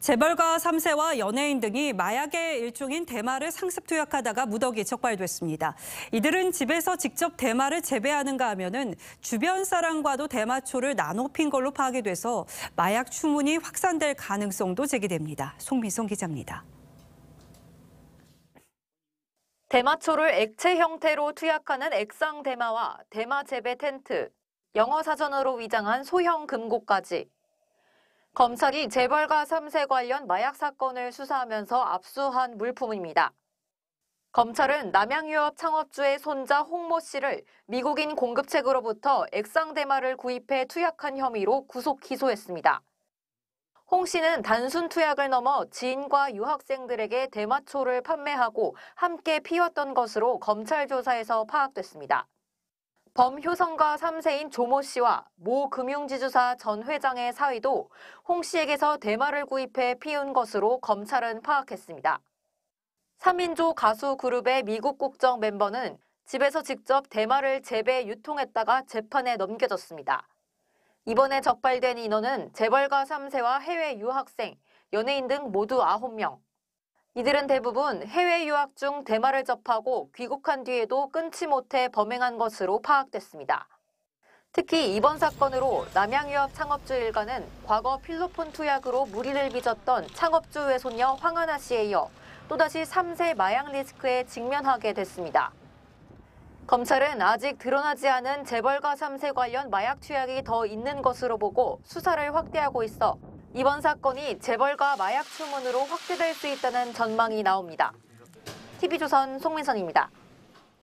재벌가 3세와 연예인 등이 마약의 일종인 대마를 상습 투약하다가 무더기 에 적발됐습니다. 이들은 집에서 직접 대마를 재배하는가 하면은 주변 사람과도 대마초를 나눠핀 걸로 파악이 돼서 마약 추문이 확산될 가능성도 제기됩니다. 송민성 기자입니다. 대마초를 액체 형태로 투약하는 액상 대마와 대마 재배 텐트, 영어 사전으로 위장한 소형 금고까지 검찰이 재벌가 3세 관련 마약 사건을 수사하면서 압수한 물품입니다. 검찰은 남양유업 창업주의 손자 홍모 씨를 미국인 공급책으로부터 액상대마를 구입해 투약한 혐의로 구속 기소했습니다. 홍 씨는 단순 투약을 넘어 지인과 유학생들에게 대마초를 판매하고 함께 피웠던 것으로 검찰 조사에서 파악됐습니다. 범효성과 3세인 조모 씨와 모 금융지주사 전 회장의 사위도 홍 씨에게서 대마를 구입해 피운 것으로 검찰은 파악했습니다. 3인조 가수 그룹의 미국 국정 멤버는 집에서 직접 대마를 재배 유통했다가 재판에 넘겨졌습니다. 이번에 적발된 인원은 재벌가 3세와 해외 유학생, 연예인 등 모두 9명, 이들은 대부분 해외 유학 중 대마를 접하고 귀국한 뒤에도 끊지 못해 범행한 것으로 파악됐습니다. 특히 이번 사건으로 남양유업 창업주 일가는 과거 필로폰 투약으로 무리를 빚었던 창업주 외손녀 황하나 씨에 이어 또다시 3세 마약 리스크에 직면하게 됐습니다. 검찰은 아직 드러나지 않은 재벌가 3세 관련 마약 투약이 더 있는 것으로 보고 수사를 확대하고 있어 이번 사건이 재벌과 마약 추문으로 확대될 수 있다는 전망이 나옵니다. TV조선 송민선입니다.